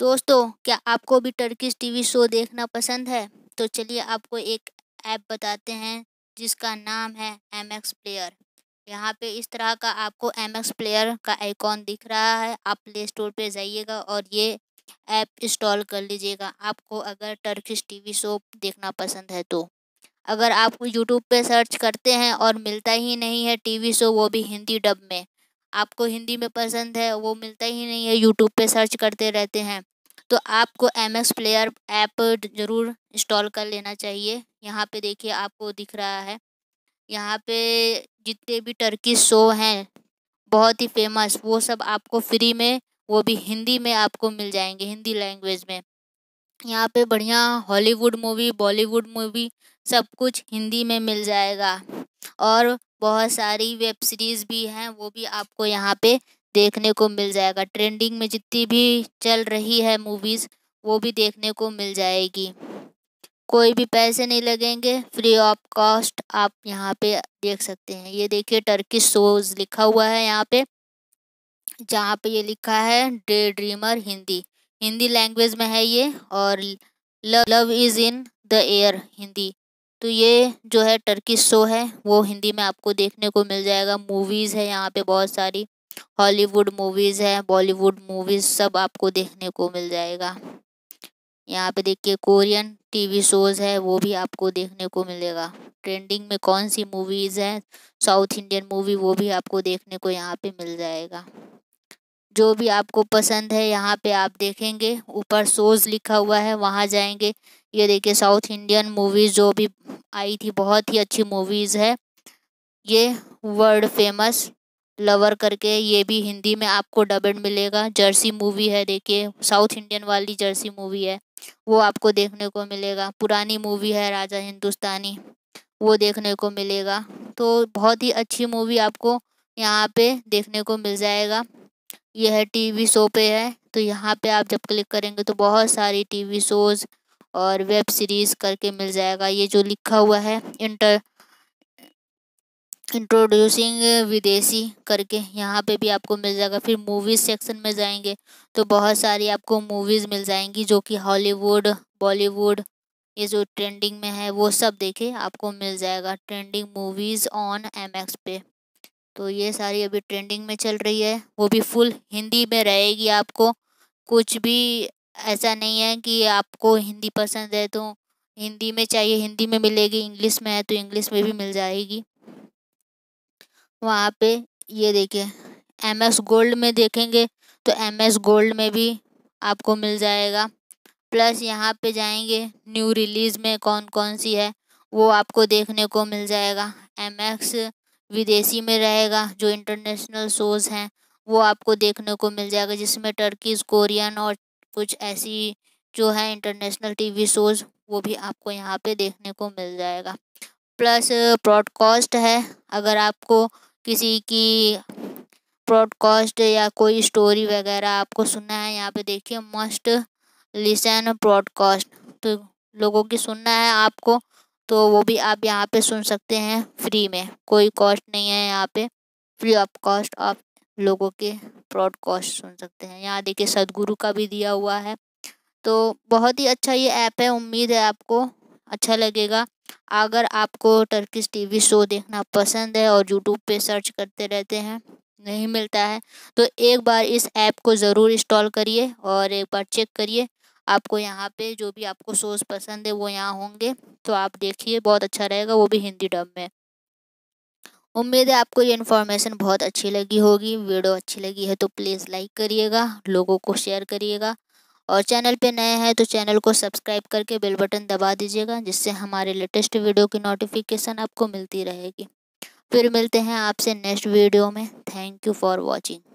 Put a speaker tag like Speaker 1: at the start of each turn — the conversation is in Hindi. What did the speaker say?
Speaker 1: दोस्तों क्या आपको भी टर्किश टीवी शो देखना पसंद है तो चलिए आपको एक ऐप बताते हैं जिसका नाम है एम एक्स प्लेयर यहाँ पे इस तरह का आपको एम एक्स प्लेयर का आइकॉन दिख रहा है आप प्ले स्टोर पर जाइएगा और ये ऐप इंस्टॉल कर लीजिएगा आपको अगर टर्किश टीवी शो देखना पसंद है तो अगर आप यूट्यूब पे सर्च करते हैं और मिलता ही नहीं है टीवी शो वो भी हिंदी डब में आपको हिंदी में पसंद है वो मिलता ही नहीं है यूट्यूब पे सर्च करते रहते हैं तो आपको एम एक्स प्लेयर ऐप ज़रूर इंस्टॉल कर लेना चाहिए यहाँ पे देखिए आपको दिख रहा है यहाँ पे जितने भी टर्की शो हैं बहुत ही फेमस वो सब आपको फ्री में वो भी हिंदी में आपको मिल जाएंगे हिंदी लैंग्वेज में यहाँ पे बढ़िया हॉलीवुड मूवी बॉलीवुड मूवी सब कुछ हिंदी में मिल जाएगा और बहुत सारी वेब सीरीज़ भी हैं वो भी आपको यहाँ पे देखने को मिल जाएगा ट्रेंडिंग में जितनी भी चल रही है मूवीज़ वो भी देखने को मिल जाएगी कोई भी पैसे नहीं लगेंगे फ्री ऑफ कॉस्ट आप यहाँ पे देख सकते हैं ये देखिए टर्किश शोज़ लिखा हुआ है यहाँ पे जहाँ पे ये लिखा है day dreamer Hindi Hindi language में है ये और love is in the air Hindi तो ये जो है टर्की शो है वो हिंदी में आपको देखने को मिल जाएगा मूवीज़ है यहाँ पे बहुत सारी हॉलीवुड मूवीज़ है बॉलीवुड मूवीज़ सब आपको देखने को मिल जाएगा यहाँ पे देखिए कोरियन टीवी शोज़ है वो भी आपको देखने को मिलेगा ट्रेंडिंग में कौन सी मूवीज़ हैं साउथ इंडियन मूवी वो भी आपको देखने को यहाँ पे मिल जाएगा जो भी आपको पसंद है यहाँ पे आप देखेंगे ऊपर शोज़ लिखा हुआ है वहाँ जाएंगे ये देखिए साउथ इंडियन मूवीज़ जो भी आई थी बहुत ही अच्छी मूवीज़ है ये वर्ल्ड फेमस लवर करके ये भी हिंदी में आपको डबड मिलेगा जर्सी मूवी है देखिए साउथ इंडियन वाली जर्सी मूवी है वो आपको देखने को मिलेगा पुरानी मूवी है राजा हिंदुस्तानी वो देखने को मिलेगा तो बहुत ही अच्छी मूवी आपको यहाँ पे देखने को मिल जाएगा यह टीवी शो पे है तो यहाँ पे आप जब क्लिक करेंगे तो बहुत सारी टीवी शोज़ और वेब सीरीज़ करके मिल जाएगा ये जो लिखा हुआ है इंटर इंट्रोड्यूसिंग विदेशी करके यहाँ पे भी आपको मिल जाएगा फिर मूवीज़ सेक्शन में जाएंगे तो बहुत सारी आपको मूवीज़ मिल जाएंगी जो कि हॉलीवुड बॉलीवुड ये जो ट्रेंडिंग में है वो सब देखे आपको मिल जाएगा ट्रेंडिंग मूवीज़ ऑन एम पे तो ये सारी अभी ट्रेंडिंग में चल रही है वो भी फुल हिंदी में रहेगी आपको कुछ भी ऐसा नहीं है कि आपको हिंदी पसंद है तो हिंदी में चाहिए हिंदी में मिलेगी इंग्लिश में है तो इंग्लिश में भी मिल जाएगी वहाँ पे ये देखिए एम एस गोल्ड में देखेंगे तो एम एस गोल्ड में भी आपको मिल जाएगा प्लस यहाँ पे जाएंगे न्यू रिलीज़ में कौन कौन सी है वो आपको देखने को मिल जाएगा एम एक्स विदेशी में रहेगा जो इंटरनेशनल शोज़ हैं वो आपको देखने को मिल जाएगा जिसमें टर्कीज़ कोरियन और कुछ ऐसी जो है इंटरनेशनल टीवी शोज़ वो भी आपको यहाँ पे देखने को मिल जाएगा प्लस प्रॉडकास्ट है अगर आपको किसी की प्रॉडकास्ट या कोई स्टोरी वगैरह आपको सुनना है यहाँ पे देखिए मस्ट लिसन ब्रॉडकास्ट तो लोगों की सुनना है आपको तो वो भी आप यहाँ पे सुन सकते हैं फ्री में कोई कॉस्ट नहीं है यहाँ पे फ्री ऑफ कॉस्ट आप लोगों के ब्रॉडकास्ट सुन सकते हैं यहाँ देखिए सदगुरु का भी दिया हुआ है तो बहुत ही अच्छा ये ऐप है उम्मीद है आपको अच्छा लगेगा अगर आपको टर्किश टीवी शो देखना पसंद है और यूट्यूब पे सर्च करते रहते हैं नहीं मिलता है तो एक बार इस ऐप को ज़रूर इंस्टॉल करिए और एक बार चेक करिए आपको यहाँ पे जो भी आपको शोज़ पसंद है वो यहाँ होंगे तो आप देखिए बहुत अच्छा रहेगा वो भी हिंदी डब में उम्मीद है आपको ये इन्फॉर्मेशन बहुत अच्छी लगी होगी वीडियो अच्छी लगी है तो प्लीज़ लाइक करिएगा लोगों को शेयर करिएगा और चैनल पे नए हैं तो चैनल को सब्सक्राइब करके बेल बटन दबा दीजिएगा जिससे हमारे लेटेस्ट वीडियो की नोटिफिकेशन आपको मिलती रहेगी फिर मिलते हैं आपसे नेक्स्ट वीडियो में थैंक यू फॉर वॉचिंग